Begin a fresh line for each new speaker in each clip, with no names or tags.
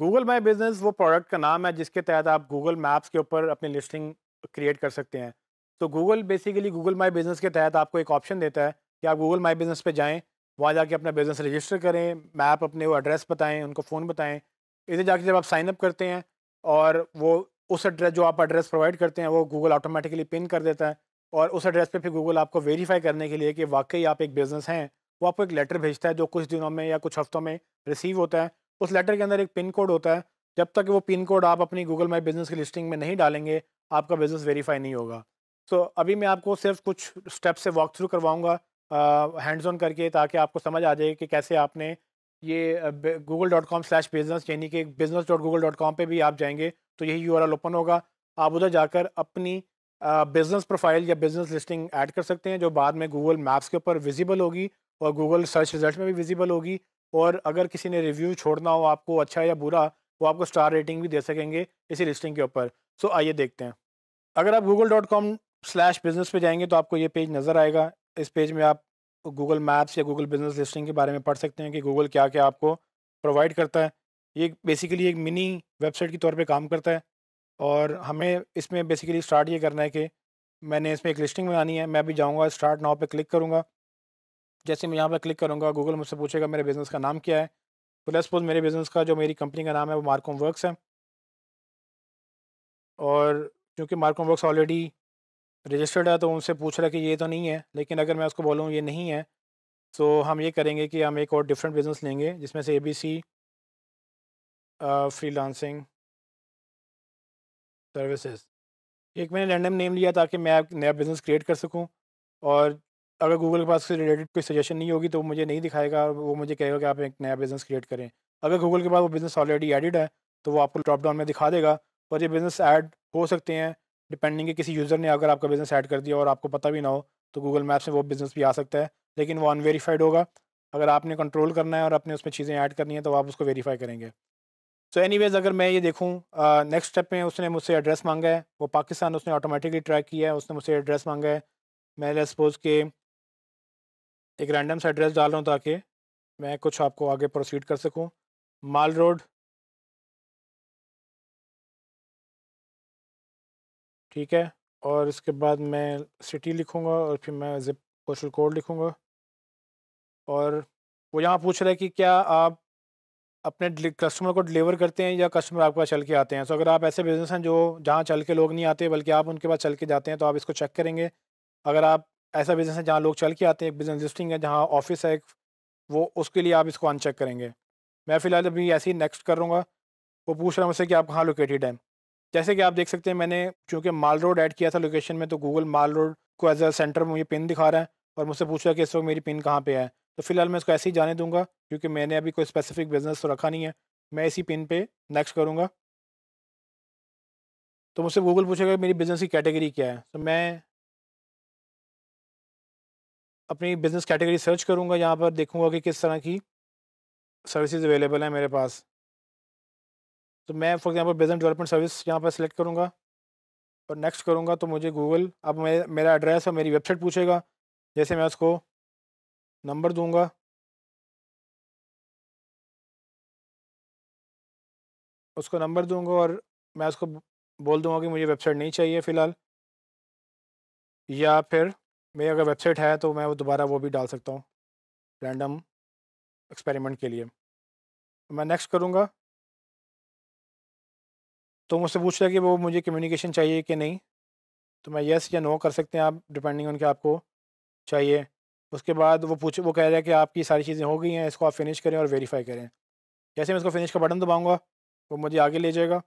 Google my business वो product का नाम है जिसके तहत आप गूगल मैप्स के ऊपर अपनी लिस्टिंग क्रिएट कर सकते हैं तो Google basically Google my business के तहत आपको एक ऑप्शन देता है कि आप गूगल माई बिजनेस पे जाएं वहाँ जाके अपना बिजनेस रजिस्टर करें मैप अपने वो एड्रेस बताएं उनको फ़ोन बताएं इधर जाके जब आप साइनअप करते हैं और वो उस एड्रेस जो आप एड्रेस प्रोवाइड करते हैं वो गूगल ऑटोमेटिकली पिन कर देता है और उस एड्रेस पे फिर गूगल आपको वेरीफाई करने के लिए कि वाकई आप एक बिज़नेस हैं वो आपको एक लेटर भेजता है जो कुछ दिनों में या कुछ हफ्तों में रिसीव होता है उस लेटर के अंदर एक पिन कोड होता है जब तक वो पिन कोड आप अपनी गूगल माई बिजनेस की लिस्टिंग में नहीं डालेंगे आपका बिज़नेस वेरीफाई नहीं होगा सो so, अभी मैं आपको सिर्फ कुछ स्टेप से वॉक थ्रू करवाऊँगा हैंड्स ऑन करके ताकि आपको समझ आ जाए कि कैसे आपने ये Google dot com slash business यानी कि business dot Google dot com पर भी आप जाएंगे तो यही यू ओपन होगा आप उधर जाकर अपनी बिज़नेस प्रोफाइल या बिज़नेस लिस्टिंग ऐड कर सकते हैं जो बाद में गूगल मैप्स के ऊपर विजिबल होगी और गूगल सर्च रिजल्ट में भी विजिबल होगी और अगर किसी ने रिव्यू छोड़ना हो आपको अच्छा या बुरा वो आपको स्टार रेटिंग भी दे सकेंगे इसी लिस्टिंग के ऊपर सो आइए देखते हैं अगर आप Google dot com slash business पर जाएंगे तो आपको ये पेज नज़र आएगा इस पेज में आप गूगल मैप्स या गूगल बिज़नेस लिस्टिंग के बारे में पढ़ सकते हैं कि गूगल क्या क्या आपको प्रोवाइड करता है ये बेसिकली एक मिनी वेबसाइट के तौर पे काम करता है और हमें इसमें बेसिकली स्टार्ट ये करना है कि मैंने इसमें एक लिस्टिंग बनानी है मैं भी जाऊँगा स्टार्ट नाव पर क्लिक करूँगा जैसे मैं यहाँ पर क्लिक करूँगा गूगल मुझसे पूछेगा मेरे बिज़नेस का नाम क्या है तो सपोज मेरे बिज़नेस का जो मेरी कंपनी का नाम है वो मार्कोम वर्क्स है और क्योंकि मार्कोम वर्क्स ऑलरेडी रजिस्टर्ड है तो उनसे पूछ रहा है कि ये तो नहीं है लेकिन अगर मैं उसको बोलूँ ये नहीं है
तो हम ये करेंगे कि हम एक और डिफरेंट बिज़नेस लेंगे जिसमें से A B C freelancing services एक मैंने रैंडम नेम लिया ताकि मैं नया बिज़नेस क्रिएट कर सकूं और अगर गूगल के पास उससे रिलेटेड
कोई सजेशन नहीं होगी तो वो मुझे नहीं दिखाएगा और वो मुझे कहेगा कि आप एक नया बिज़नेस क्रिएट करें अगर गूगल के पास वो बिज़नेस ऑलरेडी एडिड है तो वो आपको ड्रॉप डाउन में दिखा देगा और ये बिज़नेस ऐड हो सकते हैं डिपेंडिंग कि किसी यूज़र ने अगर आपका बिज़नेस ऐड कर दिया और आपको पता भी ना हो तो गूगल मैप से वो बिज़नेस भी आ सकता है लेकिन वो अनवेरीफाइड होगा अगर आपने कंट्रोल करना है और अपने उसमें चीज़ें ऐड करनी है तो आप उसको वेरीफाई करेंगे सो so एनीवेज अगर मैं ये देखूँ नेक्स्ट स्टेप में उसने मुझसे एड्रेस मांगा है वो पाकिस्तान उसने ऑटोमेटिकली ट्रैक किया है उसने मुझसे एड्रेस मांगा है मैं सपोज़ के
एक रैंडम सा एड्रेस डाल रहा हूँ ताकि मैं कुछ आपको आगे प्रोसीड कर सकूँ माल रोड ठीक है और इसके बाद मैं सिटी लिखूँगा और फिर मैं जिप पोस्टल कोड लिखूँगा
और वो यहाँ पूछ रहा है कि क्या आप अपने कस्टमर को डिलीवर करते हैं या कस्टमर आपके पास चल के आते हैं सो अगर आप ऐसे बिजनेस हैं जो जहाँ चल के लोग नहीं आते बल्कि आप उनके पास चल के जाते हैं तो आप इसको चेक करेंगे अगर आप ऐसा बिज़नेस है जहाँ लोग चल के आते हैं एक बिज़नेस लिस्टिंग है जहाँ ऑफिस है वो उसके लिए आप इसको अनचेक करेंगे मैं फ़िलहाल अभी ऐसे ही नेक्स्ट करूँगा वो पूछ रहा है मुझसे कि आप कहाँ लोकेटेड हैं जैसे कि आप देख सकते हैं मैंने चूँकि माल रोड ऐड किया था लोकेशन में तो गूगल माल रोड को एज अ सेंटर मुझे पिन दिखा रहा है और मुझसे पूछ रहा है कि इस वक्त मेरी पिन कहाँ पर है तो फिलहाल मैं इसको ऐसे ही जाने दूंगा क्योंकि मैंने अभी कोई स्पेसिफिक बिज़नेस तो रखा नहीं है मैं
इसी पिन पे नेक्स्ट करूँगा तो मुझसे गूगल पूछेगा मेरी बिज़नेस की कैटेगरी क्या है तो मैं अपनी बिज़नेस कैटेगरी सर्च करूँगा यहाँ पर देखूँगा कि किस तरह की सर्विसेज अवेलेबल हैं मेरे पास
तो मैं for example business development service यहाँ पर सिलेक्ट करूँगा और नेक्स्ट
करूँगा तो मुझे गूगल अब मे, मेरा एड्रेस और मेरी वेबसाइट पूछेगा जैसे मैं उसको नंबर दूँगा उसको नंबर दूँगा और मैं उसको बोल दूँगा कि मुझे वेबसाइट नहीं चाहिए फ़िलहाल या फिर मेरी अगर वेबसाइट है तो मैं वो दोबारा वो भी डाल सकता हूँ रैंडम एक्सपेरिमेंट के लिए तो मैं नेक्स्ट करूँगा तो मुझसे पूछ रहा है कि वो मुझे कम्युनिकेशन चाहिए कि नहीं तो मैं येस या नो कर सकते हैं आप डिपेंडिंग ऑन कि आपको चाहिए उसके बाद
वो पूछ वो कह रहा है कि आपकी सारी चीज़ें हो गई हैं इसको आप फिनिश करें और वेरीफाई करें जैसे मैं इसको फिनिश का बटन दबाऊँगा वो मुझे आगे ले जाएगा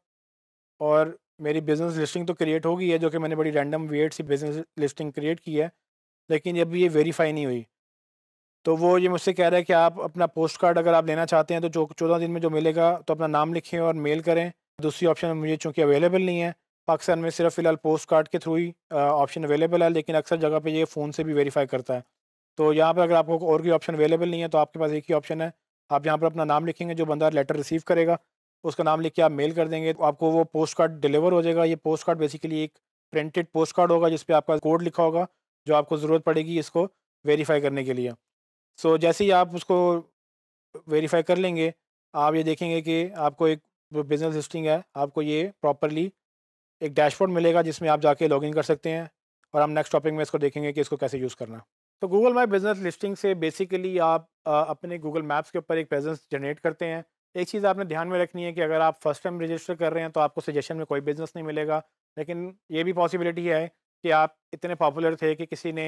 और मेरी बिज़नेस लिस्टिंग तो क्रिएट हो गई है जो कि मैंने बड़ी रैंडम वेट सी बिज़नेस लिस्टिंग क्रिएट की है लेकिन अब ये वेरीफाई नहीं हुई तो वो ये मुझसे कह रहा है कि आप अपना पोस्ट कार्ड अगर आप लेना चाहते हैं तो जो चौदह दिन में जो मिलेगा तो अपना नाम लिखें और मेल करें दूसरी ऑप्शन मुझे चूँकि अवेलेबल नहीं है पाकिस्तान में सिर्फ फ़िलहाल पोस्ट कार्ड के थ्रू ही ऑप्शन अवेलेबल है लेकिन अक्सर जगह पर ये फ़ोन से भी वेरीफाई करता है तो यहाँ पर अगर आपको और कोई ऑप्शन अवेलेबल नहीं है तो आपके पास एक ही ऑप्शन है आप यहाँ पर अपना नाम लिखेंगे जो बंदा लेटर रिसीव करेगा उसका नाम लिख के आप मेल कर देंगे तो आपको वो पोस्ट कार्ड डिलीवर हो जाएगा ये पोस्ट कार्ड बेसिकली एक प्रिंटेड पोस्ट कार्ड होगा जिस पर आपका कोड लिखा होगा जो आपको ज़रूरत पड़ेगी इसको वेरीफाई करने के लिए सो so, जैसे ही आप उसको वेरीफाई कर लेंगे आप ये देखेंगे कि आपको एक जो बिज़नेस लिस्टिंग है आपको ये प्रॉपरली एक डैशबोर्ड मिलेगा जिसमें आप जाके लॉगिन कर सकते हैं और हम नेक्स्ट टॉपिक में इसको देखेंगे कि इसको कैसे यूज़ करना तो गूगल माई बिज़नेस लिस्टिंग से बेसिकली आप आ, अपने गूगल मैप्स के ऊपर एक प्रेजेंस जनरेट करते हैं एक चीज़ आपने ध्यान में रखनी है कि अगर आप फर्स्ट टाइम रजिस्टर कर रहे हैं तो आपको सजेशन में कोई बिज़नेस नहीं मिलेगा लेकिन ये भी पॉसिबिलिटी है कि आप इतने पॉपुलर थे कि किसी ने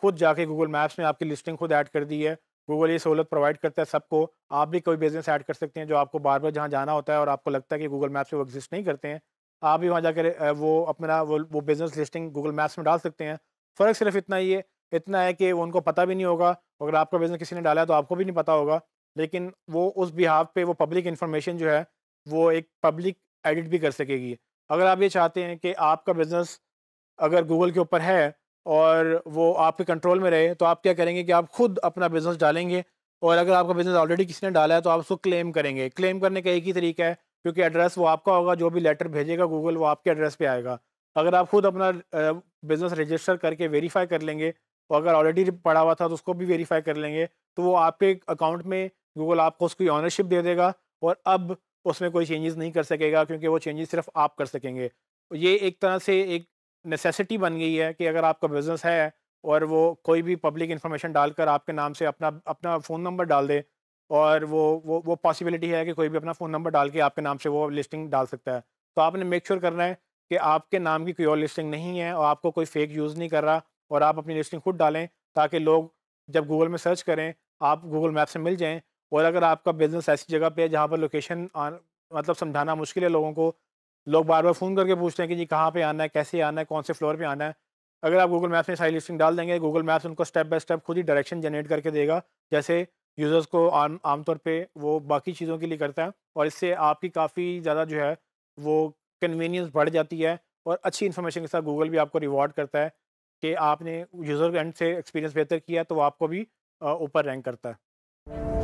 खुद जाके गूगल मैप्स में आपकी लिस्टिंग खुद ऐड कर दी है गूगल ये सहूलत प्रोवाइड करता है सबको आप भी कोई बिज़नेस ऐड कर सकते हैं जो आपको बार बार जहाँ जाना होता है और आपको लगता है कि गूगल मैप्स वो एग्जिस्ट नहीं करते हैं आप भी वहाँ जाकर वो अपना वो वो बिज़नेस लिस्टिंग गूगल मैप्स में डाल सकते हैं फ़र्क सिर्फ इतना ही है इतना है कि उनको पता भी नहीं होगा अगर आपका बिज़नेस किसी ने डाला है तो आपको भी नहीं पता होगा लेकिन वो उस बिहाव पे वो पब्लिक इन्फॉर्मेशन जो है वो एक पब्लिक एडिट भी कर सकेगी अगर आप ये चाहते हैं कि आपका बिज़नेस अगर गूगल के ऊपर है और वो आपके कंट्रोल में रहे तो आप क्या करेंगे कि आप खुद अपना बिज़नेस डालेंगे और अगर आपका बिज़नेस ऑलरेडी किसी ने डाला है तो आप उसको क्लेम करेंगे क्लेम करने का एक ही तरीका है क्योंकि एड्रेस वो आपका होगा जो भी लेटर भेजेगा गूगल वो आपके एड्रेस पे आएगा अगर आप खुद अपना बिज़नेस रजिस्टर करके वेरीफाई कर लेंगे और अगर ऑलरेडी पड़ा हुआ था तो उसको भी वेरीफाई कर लेंगे तो वो आपके अकाउंट में गूगल आपको उसकी ऑनरशिप दे देगा और अब उसमें कोई चेंजेस नहीं कर सकेगा क्योंकि वो चेंजेस सिर्फ आप कर सकेंगे ये एक तरह से एक नेसेसिटी बन गई है कि अगर आपका बिज़नेस है और वो कोई भी पब्लिक इन्फॉर्मेशन डालकर आपके नाम से अपना अपना फ़ोन नंबर डाल दे और वो वो वो पॉसिबिलिटी है कि कोई भी अपना फ़ोन नंबर डाल के आपके नाम से वो लिस्टिंग डाल सकता है तो आपने मेक श्योर sure करना है कि आपके नाम की कोई और लिस्टिंग नहीं है और आपको कोई फेक यूज़ नहीं कर रहा और आप अपनी लिस्टिंग खुद डालें ताकि लोग जब गूगल में सर्च करें आप गूगल मैप से मिल जाएँ और अगर आपका बिज़नेस ऐसी जगह पर है जहाँ पर लोकेशन मतलब समझाना मुश्किल है लोगों को लोग बार बार फ़ोन करके पूछते हैं कि जी कहाँ पे आना है कैसे आना है कौन से फ्लोर पे आना है अगर आप गूगल मैप्स में सारी लिस्टिंग डाल देंगे गूगल मैप्स उनको स्टेप बाय स्टेप खुद ही डायरेक्शन जनरेट करके देगा जैसे यूज़र्स को आम आमतौर पर वो बाकी चीज़ों के लिए करता है और इससे आपकी काफ़ी ज़्यादा जो है वो कन्वीनियंस बढ़ जाती है और अच्छी इन्फॉर्मेशन के साथ गूगल भी आपको रिवॉर्ड करता है कि आपने यूज़र एंड से एक्सपीरियंस बेहतर किया तो वो आपको भी ऊपर रैंक करता है